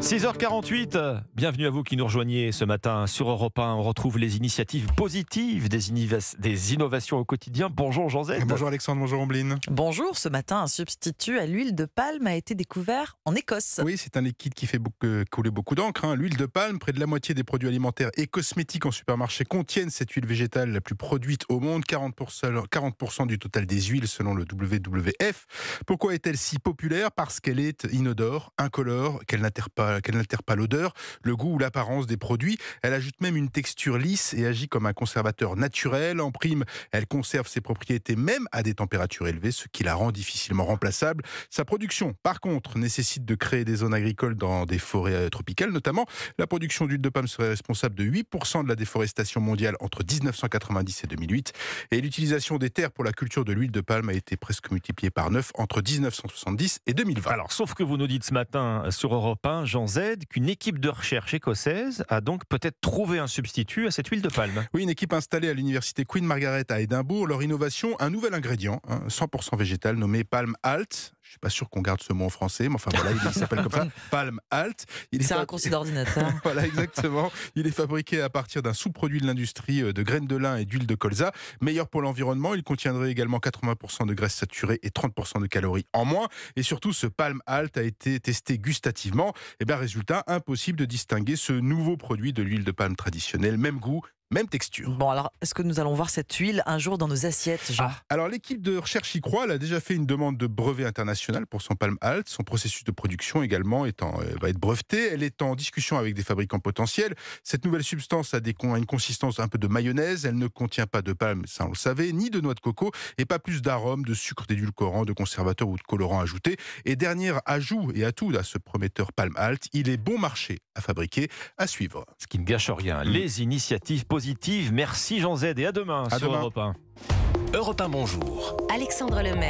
6h48, bienvenue à vous qui nous rejoignez ce matin sur Europe 1. On retrouve les initiatives positives des, des innovations au quotidien. Bonjour jean Z Bonjour Alexandre, bonjour Ambline. Bonjour, ce matin, un substitut à l'huile de palme a été découvert en Écosse. Oui, c'est un liquide qui fait euh, couler beaucoup d'encre. Hein. L'huile de palme, près de la moitié des produits alimentaires et cosmétiques en supermarché contiennent cette huile végétale la plus produite au monde, 40%, 40 du total des huiles selon le WWF. Pourquoi est-elle si populaire Parce qu'elle est inodore, incolore, qu'elle n'atterre pas euh, qu'elle n'altère pas l'odeur, le goût ou l'apparence des produits. Elle ajoute même une texture lisse et agit comme un conservateur naturel. En prime, elle conserve ses propriétés même à des températures élevées, ce qui la rend difficilement remplaçable. Sa production, par contre, nécessite de créer des zones agricoles dans des forêts euh, tropicales notamment. La production d'huile de palme serait responsable de 8% de la déforestation mondiale entre 1990 et 2008. Et l'utilisation des terres pour la culture de l'huile de palme a été presque multipliée par 9 entre 1970 et 2020. Alors, sauf que vous nous dites ce matin euh, sur Europe 1, qu'une équipe de recherche écossaise a donc peut-être trouvé un substitut à cette huile de palme. Oui, une équipe installée à l'université Queen Margaret à Édimbourg. Leur innovation, un nouvel ingrédient, 100% hein, végétal nommé palme alt. Je suis pas sûr qu'on garde ce mot en français, mais enfin voilà, il, s'appelle comme ça, Palm Alt. C'est un conseil d'ordinateur. voilà, exactement. Il est fabriqué à partir d'un sous-produit de l'industrie euh, de graines de lin et d'huile de colza. Meilleur pour l'environnement, il contiendrait également 80% de graisse saturée et 30% de calories en moins. Et surtout, ce Palm Alt a été testé gustativement. Et eh bien, résultat, impossible de distinguer ce nouveau produit de l'huile de palme traditionnelle. Même goût, même texture. Bon, alors, est-ce que nous allons voir cette huile un jour dans nos assiettes, Jean ah. Alors, l'équipe de recherche y croit. Elle a déjà fait une demande de brevet international pour son palm alt. Son processus de production également étant, euh, va être breveté. Elle est en discussion avec des fabricants potentiels. Cette nouvelle substance a, des, une consistance un peu de mayonnaise. Elle ne contient pas de palme, ça on le savait, ni de noix de coco et pas plus d'arômes, de sucre, d'édulcorant, de conservateurs ou de colorants ajoutés. Et dernier ajout et atout à ce prometteur palm alt, il est bon marché à fabriquer, à suivre. Ce qui ne gâche rien. Les mm. initiatives positives positive. Merci Jean Z et à demain à sur demain. Europe 1. Europe 1 Bonjour. Alexandre Lemaire.